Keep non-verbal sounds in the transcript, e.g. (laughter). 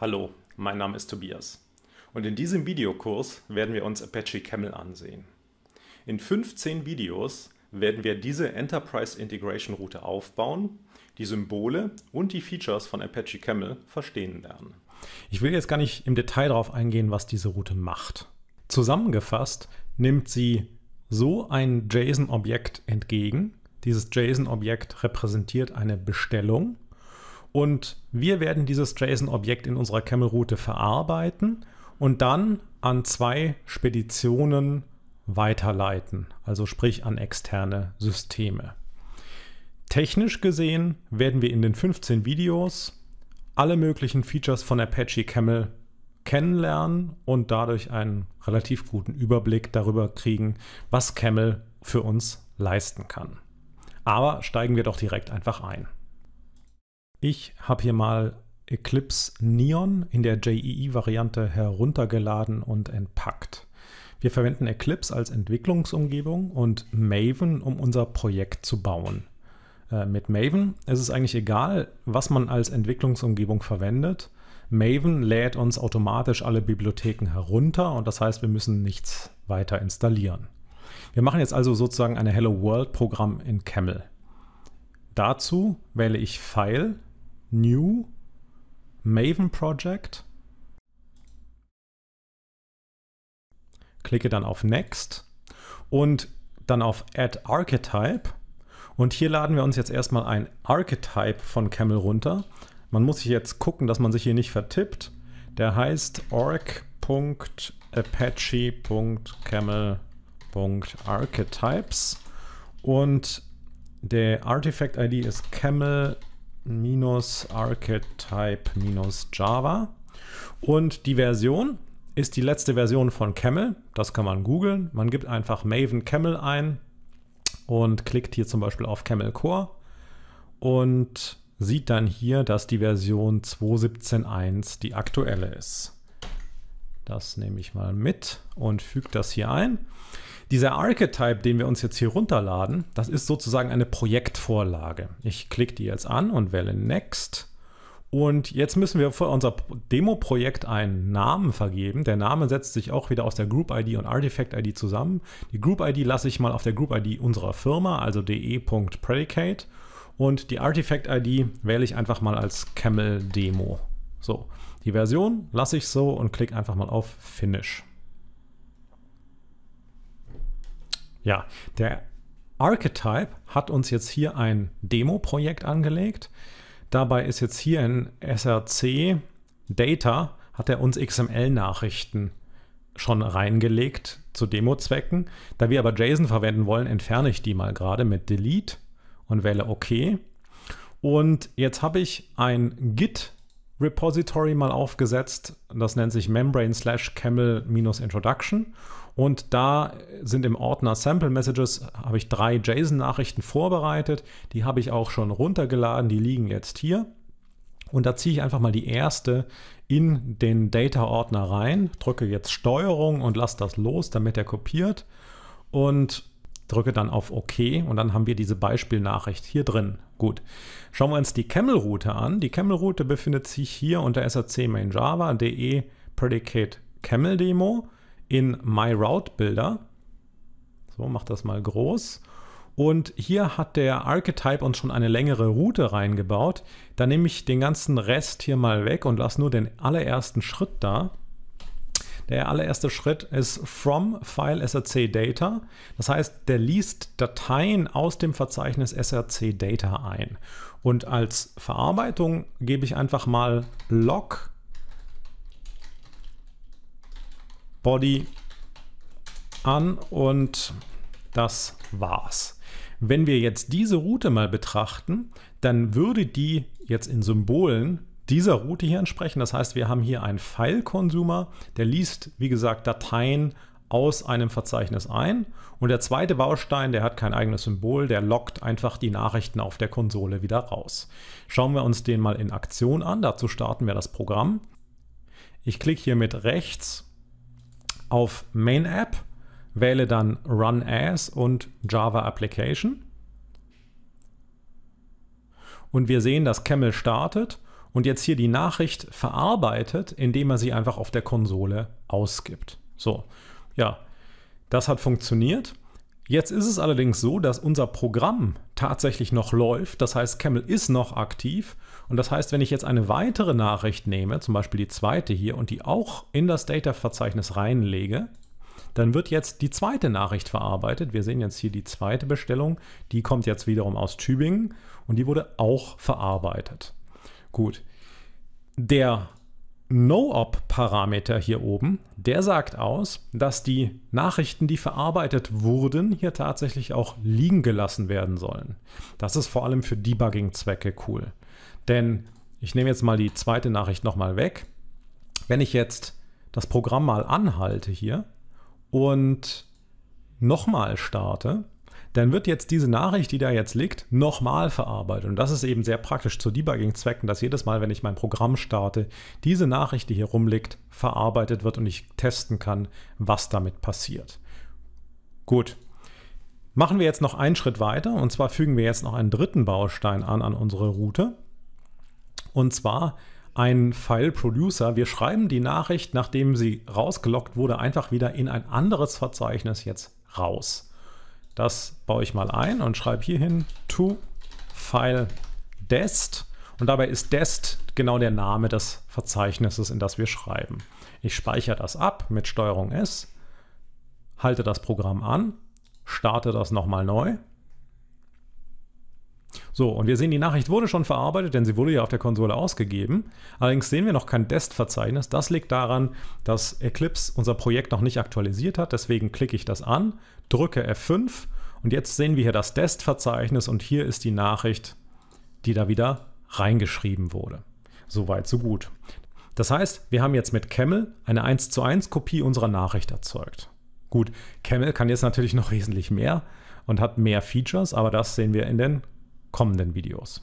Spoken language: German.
Hallo, mein Name ist Tobias und in diesem Videokurs werden wir uns Apache Camel ansehen. In 15 Videos werden wir diese Enterprise Integration Route aufbauen, die Symbole und die Features von Apache Camel verstehen lernen. Ich will jetzt gar nicht im Detail darauf eingehen, was diese Route macht. Zusammengefasst nimmt sie so ein JSON-Objekt entgegen. Dieses JSON-Objekt repräsentiert eine Bestellung, und wir werden dieses JSON-Objekt in unserer Camel-Route verarbeiten und dann an zwei Speditionen weiterleiten, also sprich an externe Systeme. Technisch gesehen werden wir in den 15 Videos alle möglichen Features von Apache Camel kennenlernen und dadurch einen relativ guten Überblick darüber kriegen, was Camel für uns leisten kann. Aber steigen wir doch direkt einfach ein. Ich habe hier mal Eclipse Neon in der JEE-Variante heruntergeladen und entpackt. Wir verwenden Eclipse als Entwicklungsumgebung und Maven, um unser Projekt zu bauen. Äh, mit Maven ist es eigentlich egal, was man als Entwicklungsumgebung verwendet. Maven lädt uns automatisch alle Bibliotheken herunter und das heißt, wir müssen nichts weiter installieren. Wir machen jetzt also sozusagen eine Hello World Programm in Camel. Dazu wähle ich File New, Maven Project. Klicke dann auf Next und dann auf Add Archetype. Und hier laden wir uns jetzt erstmal ein Archetype von Camel runter. Man muss sich jetzt gucken, dass man sich hier nicht vertippt. Der heißt org.apache.camel.archetypes und der Artifact-ID ist Camel minus archetype minus Java. Und die Version ist die letzte Version von Camel. Das kann man googeln. Man gibt einfach Maven Camel ein und klickt hier zum Beispiel auf Camel Core und sieht dann hier, dass die Version 2.17.1 die aktuelle ist. Das nehme ich mal mit und füge das hier ein. Dieser Archetype, den wir uns jetzt hier runterladen, das ist sozusagen eine Projektvorlage. Ich klicke die jetzt an und wähle Next. Und jetzt müssen wir für unser Demo-Projekt einen Namen vergeben. Der Name setzt sich auch wieder aus der Group-ID und Artifact-ID zusammen. Die Group-ID lasse ich mal auf der Group-ID unserer Firma, also de.predicate. Und die Artifact-ID wähle ich einfach mal als Camel-Demo. So, die Version lasse ich so und klicke einfach mal auf Finish. Ja, der Archetype hat uns jetzt hier ein Demo-Projekt angelegt. Dabei ist jetzt hier in SRC Data hat er uns XML-Nachrichten schon reingelegt zu Demo-Zwecken. Da wir aber JSON verwenden wollen, entferne ich die mal gerade mit Delete und wähle OK. Und jetzt habe ich ein Git Repository mal aufgesetzt. Das nennt sich membrane slash camel-introduction. Und da sind im Ordner Sample Messages, habe ich drei JSON-Nachrichten vorbereitet. Die habe ich auch schon runtergeladen, die liegen jetzt hier. Und da ziehe ich einfach mal die erste in den Data-Ordner rein, drücke jetzt Steuerung und lasse das los, damit er kopiert. Und drücke dann auf OK und dann haben wir diese Beispielnachricht hier drin. Gut, schauen wir uns die Camel-Route an. Die Camel-Route befindet sich hier unter SAC main java de predicate camel demo in My Route Builder. So, mach das mal groß. Und hier hat der Archetype uns schon eine längere Route reingebaut. Da nehme ich den ganzen Rest hier mal weg und lasse nur den allerersten Schritt da. Der allererste Schritt ist from File SRC Data. Das heißt, der liest Dateien aus dem Verzeichnis SRC Data ein. Und als Verarbeitung gebe ich einfach mal log body an und das war's. Wenn wir jetzt diese Route mal betrachten, dann würde die jetzt in Symbolen dieser Route hier entsprechen. Das heißt, wir haben hier einen File-Consumer, der liest, wie gesagt, Dateien aus einem Verzeichnis ein. Und der zweite Baustein, der hat kein eigenes Symbol, der lockt einfach die Nachrichten auf der Konsole wieder raus. Schauen wir uns den mal in Aktion an. Dazu starten wir das Programm. Ich klicke hier mit rechts auf Main App, wähle dann Run As und Java Application. Und wir sehen, dass Camel startet und jetzt hier die Nachricht verarbeitet, indem er sie einfach auf der Konsole ausgibt. So, ja, das hat funktioniert. Jetzt ist es allerdings so, dass unser Programm tatsächlich noch läuft. Das heißt, Camel ist noch aktiv. Und das heißt, wenn ich jetzt eine weitere Nachricht nehme, zum Beispiel die zweite hier, und die auch in das Data-Verzeichnis reinlege, dann wird jetzt die zweite Nachricht verarbeitet. Wir sehen jetzt hier die zweite Bestellung. Die kommt jetzt wiederum aus Tübingen und die wurde auch verarbeitet. Gut. Der No-Op-Parameter hier oben, der sagt aus, dass die Nachrichten, die verarbeitet wurden, hier tatsächlich auch liegen gelassen werden sollen. Das ist vor allem für Debugging-Zwecke cool. Denn ich nehme jetzt mal die zweite Nachricht nochmal weg. Wenn ich jetzt das Programm mal anhalte hier und nochmal starte, dann wird jetzt diese Nachricht, die da jetzt liegt, nochmal verarbeitet. Und das ist eben sehr praktisch zu Debugging-Zwecken, dass jedes Mal, wenn ich mein Programm starte, diese Nachricht, die hier rumliegt, verarbeitet wird und ich testen kann, was damit passiert. Gut. Machen wir jetzt noch einen Schritt weiter und zwar fügen wir jetzt noch einen dritten Baustein an an unsere Route. Und zwar einen File Producer. Wir schreiben die Nachricht, nachdem sie rausgelockt wurde, einfach wieder in ein anderes Verzeichnis jetzt raus. Das baue ich mal ein und schreibe hierhin to file dest. Und dabei ist dest genau der Name des Verzeichnisses, in das wir schreiben. Ich speichere das ab mit STRG S, halte das Programm an, starte das nochmal neu so, und wir sehen, die Nachricht wurde schon verarbeitet, denn sie wurde ja auf der Konsole ausgegeben. Allerdings sehen wir noch kein Dest-Verzeichnis. Das liegt daran, dass Eclipse unser Projekt noch nicht aktualisiert hat. Deswegen klicke ich das an, drücke F5 und jetzt sehen wir hier das Dest-Verzeichnis und hier ist die Nachricht, die da wieder reingeschrieben wurde. Soweit, so gut. Das heißt, wir haben jetzt mit Camel eine 1 zu 1 Kopie unserer Nachricht erzeugt. Gut, Camel kann jetzt natürlich noch (laughs) wesentlich mehr und hat mehr Features, aber das sehen wir in den kommenden Videos.